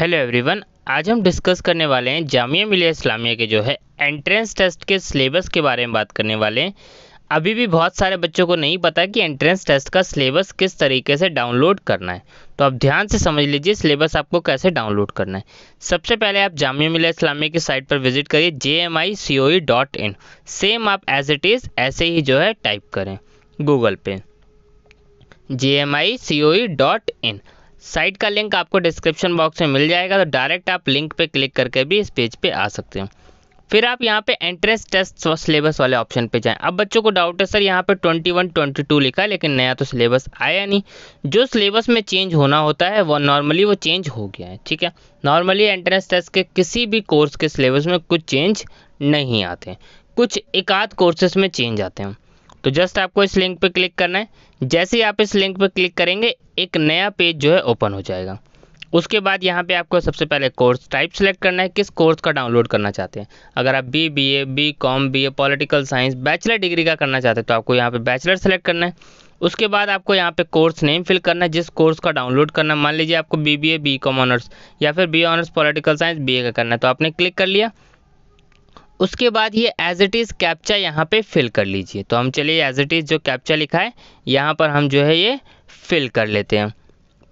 hello everyone आज हम discuss करने वाले हैं जामिया मिलिया इस्लामिया के जो है एंट्रेंस टेस्ट के सिलेबस के बारे में बात करने वाले हैं अभी भी बहुत सारे बच्चों को नहीं पता कि एंट्रेंस टेस्ट का सिलेबस किस तरीके से डाउनलोड करना है तो आप ध्यान से समझ लीजिए सिलेबस आपको कैसे डाउनलोड करना है सबसे पहले आप जामिया मिलिया इस्लामिया की साइट पर विजिट करिए J M I C O E dot in same आप एज इट इज़ ऐसे ही जो है टाइप करें गूगल पे J M I C O E dot in site का लिंक आपको डिस्क्रिप्शन बॉक्स में मिल जाएगा तो डायरेक्ट आप लिंक पे क्लिक करके भी इस पेज पे आ सकते हो फिर आप यहाँ पे एंट्रेंस टेस्ट सिलेबस वाले ऑप्शन पे जाएं अब बच्चों को डाउट है सर यहाँ पे 21 22 लिखा है लेकिन नया तो सिलेबस आया नहीं जो सिलेबस में चेंज होना होता है वो नॉर्मली वो चेंज हो गया है ठीक है नॉर्मली एंट्रेंस टेस्ट के किसी भी कोर्स के सिलेबस में कुछ चेंज नहीं आते कुछ एक आध कोर्सेस में चेंज आते हैं तो जस्ट आपको इस लिंक पे क्लिक करना है जैसे ही आप इस लिंक पे क्लिक करेंगे एक नया पेज जो है ओपन हो जाएगा उसके बाद यहाँ पे आपको सबसे पहले कोर्स टाइप सेलेक्ट करना है किस कोर्स का डाउनलोड करना चाहते हैं अगर आप B B A B com B A political science bachelor degree का करना चाहते हैं तो आपको यहाँ पे बैचलर सेलेक्ट करना है उसके बाद आपको यहाँ पे कोर्स नेम फिल करना है जिस कोर्स का डाउनलोड करना है मान लीजिए आपको B B A B com honours या फिर B honours political science B A का करना है तो आपने क्लिक कर लिया उसके बाद ये एज इट इज़ कैप्चा यहाँ पे फिल कर लीजिए तो हम चलिए एज इट इज़ जो कैप्चा लिखा है यहाँ पर हम जो है ये फिल कर लेते हैं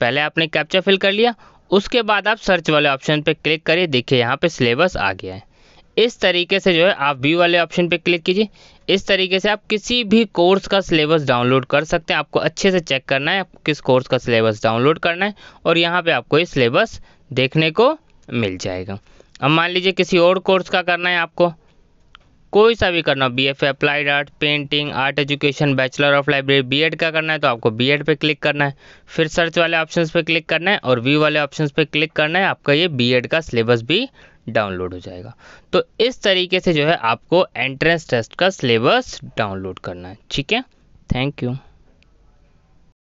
पहले आपने कैप्चा फिल कर लिया उसके बाद आप सर्च वाले ऑप्शन पे क्लिक करिए देखिए यहाँ पे सिलेबस आ गया है इस तरीके से जो है आप व्यू वाले ऑप्शन पे क्लिक कीजिए इस तरीके से आप किसी भी कोर्स का सिलेबस डाउनलोड कर सकते हैं आपको अच्छे से चेक करना है किस कोर्स का सिलेबस डाउनलोड करना है और यहाँ पर आपको ये सिलेबस देखने को मिल जाएगा अब मान लीजिए किसी और कोर्स का करना है आपको कोई सा भी करना हो B F applied art painting art education bachelor of library ed का करना है तो आपको एड पर क्लिक करना है फिर सर्च वाले ऑप्शन पर क्लिक करना है और व्यू वाले ऑप्शन पर क्लिक करना है आपका ये एड का सिलेबस भी डाउनलोड हो जाएगा तो इस तरीके से जो है आपको एंट्रेंस टेस्ट का सिलेबस डाउनलोड करना है ठीक है थैंक यू